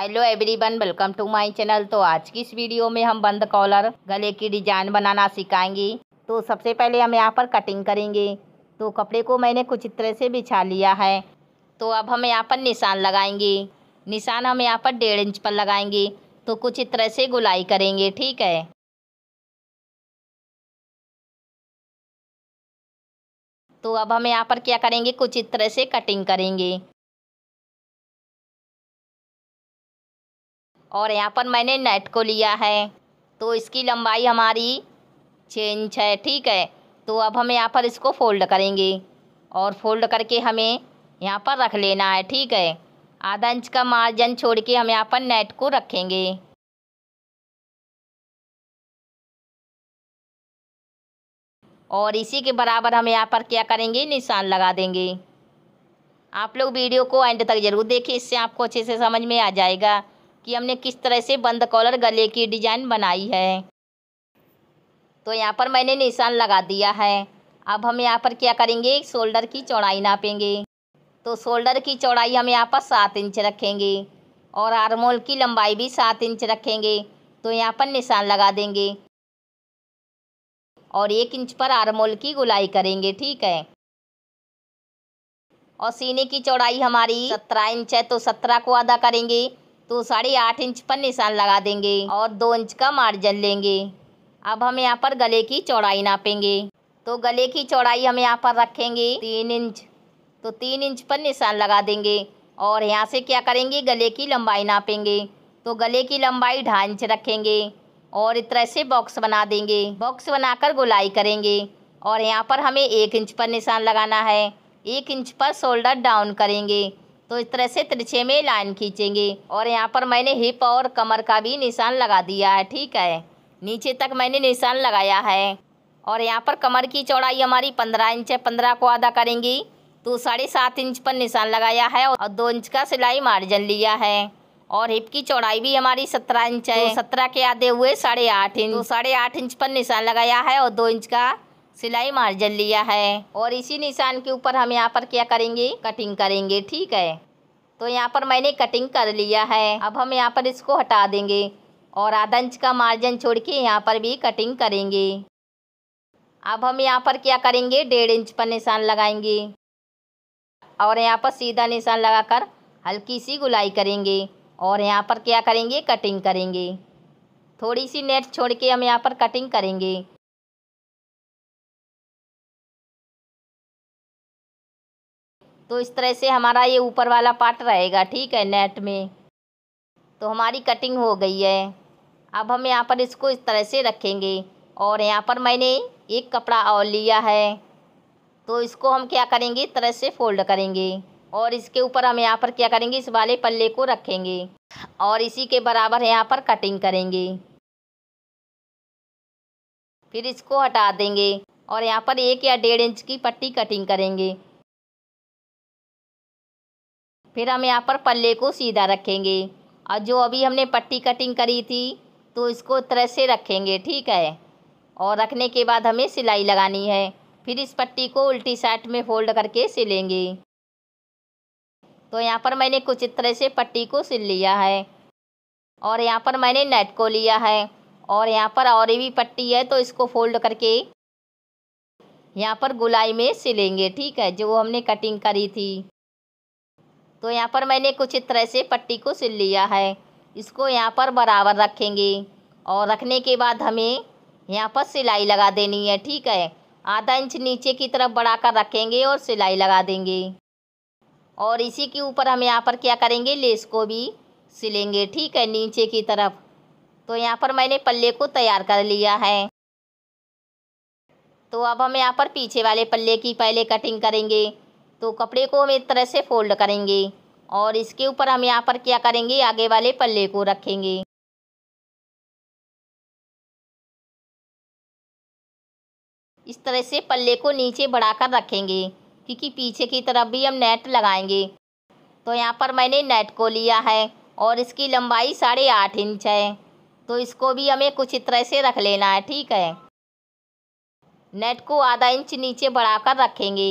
hello everyone welcome to my channel तो आज की इस वीडियो में हम बंद कॉलर गले की डिजाइन बनाना सिखाएंगे तो सबसे पहले हम यहाँ पर कटिंग करेंगे तो कपड़े को मैंने कुछ इस तरह से बिछा लिया है तो अब हम यहाँ पर निशान लगाएंगे निशान हम यहाँ पर डेढ़ इंच पर लगाएंगे तो कुछ इस तरह से गुलाई करेंगे ठीक है तो अब हम यहाँ पर क्या करेंगे कुछ इस तरह से कटिंग करेंगे और यहाँ पर मैंने नेट को लिया है तो इसकी लंबाई हमारी छः इंच है ठीक है तो अब हम यहाँ पर इसको फोल्ड करेंगे और फोल्ड करके हमें यहाँ पर रख लेना है ठीक है आधा इंच का मार्जिन छोड़ के हम यहाँ पर नेट को रखेंगे और इसी के बराबर हम यहाँ पर क्या करेंगे निशान लगा देंगे आप लोग वीडियो को एंड तक ज़रूर देखिए इससे आपको अच्छे से समझ में आ जाएगा कि हमने किस तरह से बंद कॉलर गले की डिज़ाइन बनाई है तो यहाँ पर मैंने निशान लगा दिया है अब हम यहाँ पर क्या करेंगे शोल्डर की चौड़ाई नापेंगे तो शोल्डर की चौड़ाई हम यहाँ पर सात इंच रखेंगे और आरमोल की लंबाई भी सात इंच रखेंगे तो यहाँ पर निशान लगा देंगे और एक इंच पर आरमोल की गुलाई करेंगे ठीक है और सीने की चौड़ाई हमारी सत्रह इंच है तो सत्रह को आधा करेंगे तो साढ़े आठ इंच पर निशान लगा देंगे और दो इंच का मार्जिन लेंगे अब हम यहाँ पर गले की चौड़ाई नापेंगे तो गले की चौड़ाई हम यहाँ पर रखेंगे तीन इंच तो तीन इंच पर निशान लगा देंगे और यहाँ से क्या करेंगे गले की लंबाई नापेंगे तो गले की लंबाई ढाई इंच रखेंगे और इस तरह से बॉक्स बना देंगे बॉक्स बनाकर गोलाई करेंगे और यहाँ पर हमें एक इंच पर निशान लगाना है एक इंच पर शोल्डर डाउन करेंगे तो इस तरह से तिरछे में लाइन खींचेंगे और यहाँ पर मैंने हिप और कमर का भी निशान लगा दिया है ठीक है नीचे तक मैंने निशान लगाया है और यहाँ पर कमर की चौड़ाई हमारी पंद्रह इंच है पंद्रह को आधा करेंगी तो साढ़े सात इंच पर निशान लगाया है और दो इंच का सिलाई मार्जिन लिया है और हिप की चौड़ाई भी हमारी सत्रह इंच है तो सत्रह के आधे हुए साढ़े आठ इंच तो साढ़े आठ इंच पर निशान लगाया है और दो इंच का सिलाई मार्जिन लिया है और इसी निशान के ऊपर हम यहाँ पर क्या करेंगे कटिंग करेंगे ठीक है तो यहाँ पर मैंने कटिंग कर लिया है अब हम यहाँ पर इसको हटा देंगे और आधा इंच का मार्जिन छोड़ के यहाँ पर भी कटिंग करेंगे अब हम यहाँ पर क्या करेंगे डेढ़ इंच पर निशान लगाएंगे और यहाँ पर सीधा निशान लगाकर हल्की सी गुलाई करेंगे और यहाँ पर क्या करेंगे कटिंग करेंगे थोड़ी सी नेट छोड़ के हम यहाँ पर कटिंग करेंगे तो इस तरह से हमारा ये ऊपर वाला पार्ट रहेगा ठीक है नेट में तो हमारी कटिंग हो गई है अब हम यहाँ पर इसको इस तरह से रखेंगे और यहाँ पर मैंने एक कपड़ा और लिया है तो इसको हम क्या करेंगे इस तरह से फोल्ड करेंगे और इसके ऊपर हम यहाँ पर क्या करेंगे इस वाले पल्ले को रखेंगे और इसी के बराबर यहाँ पर कटिंग करेंगे फिर इसको हटा देंगे और यहाँ पर एक या डेढ़ इंच की पट्टी कटिंग करेंगे फिर हम यहाँ पर पल्ले को सीधा रखेंगे और जो अभी हमने पट्टी कटिंग करी थी तो इसको तरह से रखेंगे ठीक है और रखने के बाद हमें सिलाई लगानी है फिर इस पट्टी को उल्टी साइड में फोल्ड करके सिलेंगे तो यहाँ पर मैंने कुछ इस तरह से पट्टी को सिल लिया है और यहाँ पर मैंने नेट को लिया है और यहाँ पर और भी पट्टी है तो इसको फोल्ड करके यहाँ पर गुलाई में सिलेंगे ठीक है जो हमने कटिंग करी थी तो यहाँ पर मैंने कुछ इस तरह से पट्टी को सिल लिया है इसको यहाँ पर बराबर रखेंगे और रखने के बाद हमें यहाँ पर सिलाई लगा देनी है ठीक है आधा इंच नीचे की तरफ बढ़ा कर रखेंगे और सिलाई लगा देंगे और इसी के ऊपर हम यहाँ पर क्या करेंगे लेस को भी सिलेंगे ठीक है नीचे की तरफ तो यहाँ पर मैंने पल्ले को तैयार कर लिया है तो अब हम यहाँ पर पीछे वाले पल्ले की पहले कटिंग करेंगे तो कपड़े को हम इस तरह से फोल्ड करेंगे और इसके ऊपर हम यहाँ पर क्या करेंगे आगे वाले पल्ले को रखेंगे इस तरह से पल्ले को नीचे बढ़ाकर रखेंगे क्योंकि पीछे की तरफ भी हम नेट लगाएंगे तो यहाँ पर मैंने नेट को लिया है और इसकी लंबाई साढ़े आठ इंच है तो इसको भी हमें कुछ इस तरह से रख लेना है ठीक है नेट को आधा इंच नीचे बढ़ाकर रखेंगे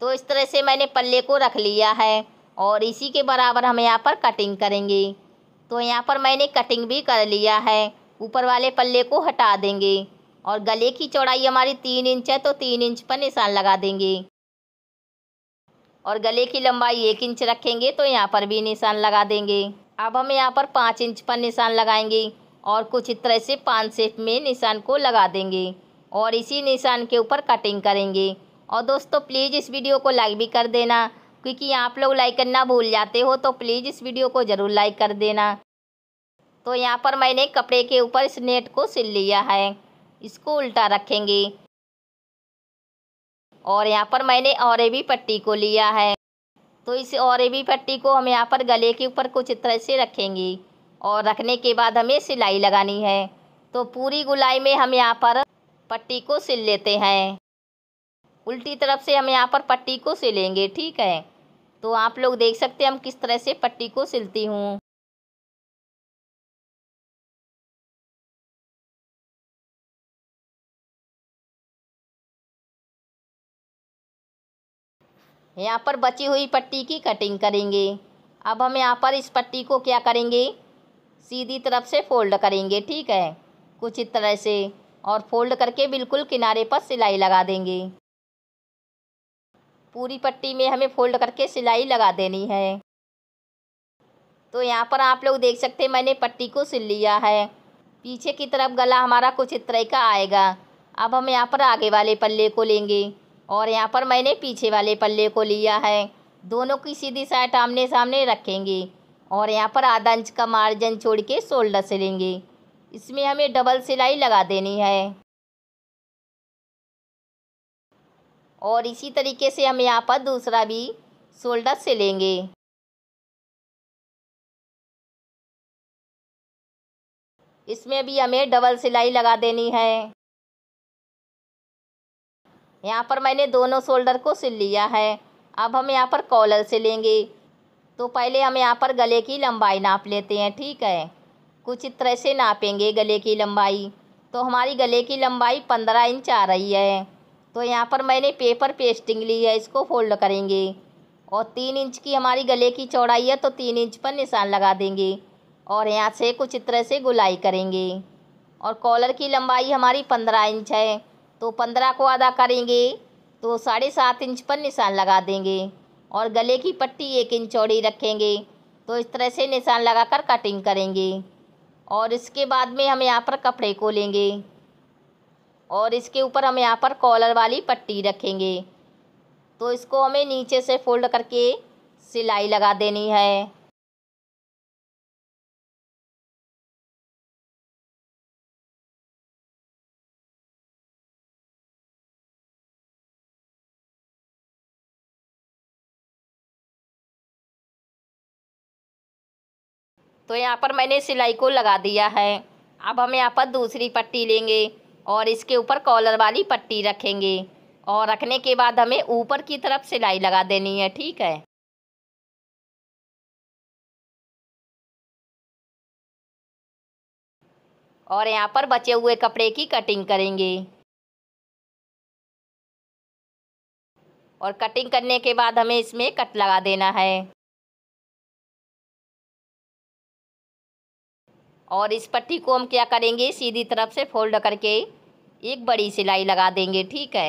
तो इस तरह से मैंने पल्ले को रख लिया है और इसी के बराबर हम यहाँ पर कटिंग करेंगे तो यहाँ पर मैंने कटिंग भी कर लिया है ऊपर वाले पल्ले को हटा देंगे और गले की चौड़ाई हमारी तीन इंच है तो तीन इंच पर निशान लगा देंगे और गले की लंबाई एक इंच रखेंगे तो यहाँ पर भी निशान लगा देंगे अब हम यहाँ पर पाँच इंच पर निशान लगाएंगे और कुछ इस तरह से पान सेप में निशान को लगा देंगे और इसी निशान के ऊपर कटिंग करेंगे और दोस्तों प्लीज़ इस वीडियो को लाइक भी कर देना क्योंकि आप लोग लाइक करना भूल जाते हो तो प्लीज़ इस वीडियो को ज़रूर लाइक कर देना तो यहाँ पर मैंने कपड़े के ऊपर इस नेट को सिल लिया है इसको उल्टा रखेंगे और यहाँ पर मैंने और भी पट्टी को लिया है तो इस और भी पट्टी को हम यहाँ पर गले के ऊपर कुछ तरह से रखेंगे और रखने के बाद हमें सिलाई लगानी है तो पूरी गुलाई में हम यहाँ पर पट्टी को सिल लेते हैं उल्टी तरफ से हम यहाँ पर पट्टी को सिलेंगे ठीक है तो आप लोग देख सकते हैं हम किस तरह से पट्टी को सिलती हूँ यहाँ पर बची हुई पट्टी की कटिंग करेंगे अब हम यहाँ पर इस पट्टी को क्या करेंगे सीधी तरफ से फोल्ड करेंगे ठीक है कुछ इस तरह से और फोल्ड करके बिल्कुल किनारे पर सिलाई लगा देंगे पूरी पट्टी में हमें फोल्ड करके सिलाई लगा देनी है तो यहाँ पर आप लोग देख सकते हैं मैंने पट्टी को सिल लिया है पीछे की तरफ गला हमारा कुछ इस तरह का आएगा अब हम यहाँ पर आगे वाले पल्ले को लेंगे और यहाँ पर मैंने पीछे वाले पल्ले को लिया है दोनों की सीधी साइड आमने सामने रखेंगे और यहाँ पर आधा इंच का मार्जिन छोड़ के शोल्डर सिलेंगे इसमें हमें डबल सिलाई लगा देनी है और इसी तरीके से हम यहाँ पर दूसरा भी शोल्डर से लेंगे इसमें भी हमें डबल सिलाई लगा देनी है यहाँ पर मैंने दोनों शोल्डर को सिल लिया है अब हम यहाँ पर कॉलर से लेंगे तो पहले हम यहाँ पर गले की लंबाई नाप लेते हैं ठीक है कुछ इस तरह से नापेंगे गले की लंबाई तो हमारी गले की लंबाई पंद्रह इंच आ रही है तो यहाँ पर मैंने पेपर पेस्टिंग ली है इसको फोल्ड करेंगे और तीन इंच की हमारी गले की चौड़ाई है तो तीन इंच पर निशान लगा देंगे और यहाँ से कुछ इस तरह से गुलाई करेंगे और कॉलर की लंबाई हमारी पंद्रह इंच है तो पंद्रह को आधा करेंगे तो साढ़े सात इंच पर निशान लगा देंगे और गले की पट्टी एक इंच चौड़ी रखेंगे तो इस तरह से निशान लगाकर कटिंग करेंगे और इसके बाद में हम यहाँ पर कपड़े को लेंगे और इसके ऊपर हम यहाँ पर कॉलर वाली पट्टी रखेंगे तो इसको हमें नीचे से फोल्ड करके सिलाई लगा देनी है तो यहाँ पर मैंने सिलाई को लगा दिया है अब हम यहाँ पर दूसरी पट्टी लेंगे और इसके ऊपर कॉलर वाली पट्टी रखेंगे और रखने के बाद हमें ऊपर की तरफ सिलाई लगा देनी है ठीक है और यहाँ पर बचे हुए कपड़े की कटिंग करेंगे और कटिंग करने के बाद हमें इसमें कट लगा देना है और इस पट्टी को हम क्या करेंगे सीधी तरफ से फोल्ड करके एक बड़ी सिलाई लगा देंगे ठीक है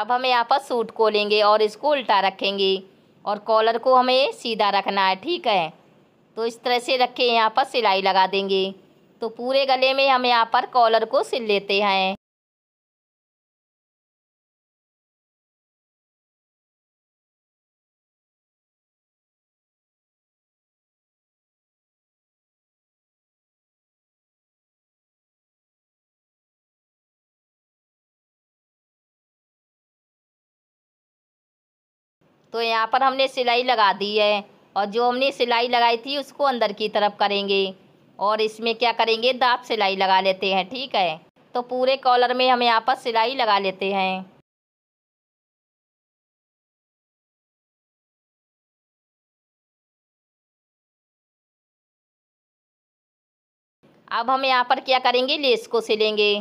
अब हम यहाँ पर सूट को लेंगे और इसको उल्टा रखेंगे और कॉलर को हमें सीधा रखना है ठीक है तो इस तरह से रख के यहाँ पर सिलाई लगा देंगे तो पूरे गले में हम यहाँ पर कॉलर को सिल लेते हैं तो यहाँ पर हमने सिलाई लगा दी है और जो हमने सिलाई लगाई थी उसको अंदर की तरफ करेंगे और इसमें क्या करेंगे दाप सिलाई लगा लेते हैं ठीक है तो पूरे कॉलर में हम यहाँ पर सिलाई लगा लेते हैं अब हम यहाँ पर क्या करेंगे लेस को सिलेंगे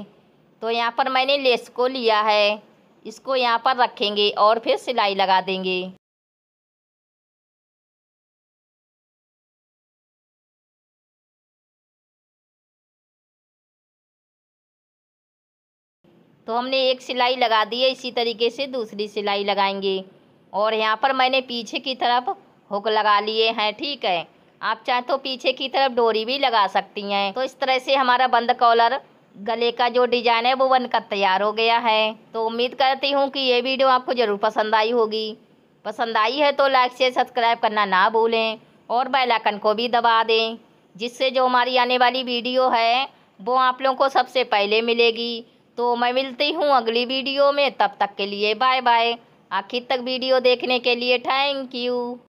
तो यहाँ पर मैंने लेस को लिया है इसको यहाँ पर रखेंगे और फिर सिलाई लगा देंगे तो हमने एक सिलाई लगा दी है इसी तरीके से दूसरी सिलाई लगाएंगे और यहाँ पर मैंने पीछे की तरफ हुक लगा लिए हैं ठीक है आप चाहें तो पीछे की तरफ डोरी भी लगा सकती हैं तो इस तरह से हमारा बंद कॉलर गले का जो डिज़ाइन है वो बनकर तैयार हो गया है तो उम्मीद करती हूँ कि ये वीडियो आपको ज़रूर पसंद आई होगी पसंद आई है तो लाइक से सब्सक्राइब करना ना भूलें और बेल आइकन को भी दबा दें जिससे जो हमारी आने वाली वीडियो है वो आप लोगों को सबसे पहले मिलेगी तो मैं मिलती हूँ अगली वीडियो में तब तक के लिए बाय बाय आखिर तक वीडियो देखने के लिए थैंक यू